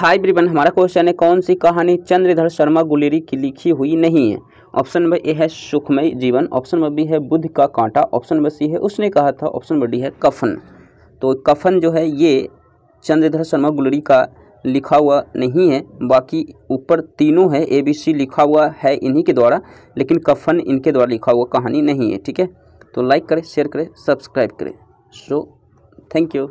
हाय ब्रिबन हमारा क्वेश्चन है कौन सी कहानी चंद्रधर शर्मा गुलेरी की लिखी हुई नहीं है ऑप्शन नंबर ए है सुखमय जीवन ऑप्शन नंबर बी है बुद्ध का कांटा ऑप्शन नंबर सी है उसने कहा था ऑप्शन नंबर डी है कफन तो कफन जो है ये चंद्रधर शर्मा गुलेरी का लिखा हुआ नहीं है बाकी ऊपर तीनों है ए बी सी लिखा हुआ है इन्हीं के द्वारा लेकिन कफन इनके द्वारा लिखा हुआ कहानी नहीं है ठीक है तो लाइक करें शेयर करें सब्सक्राइब करें सो थैंक यू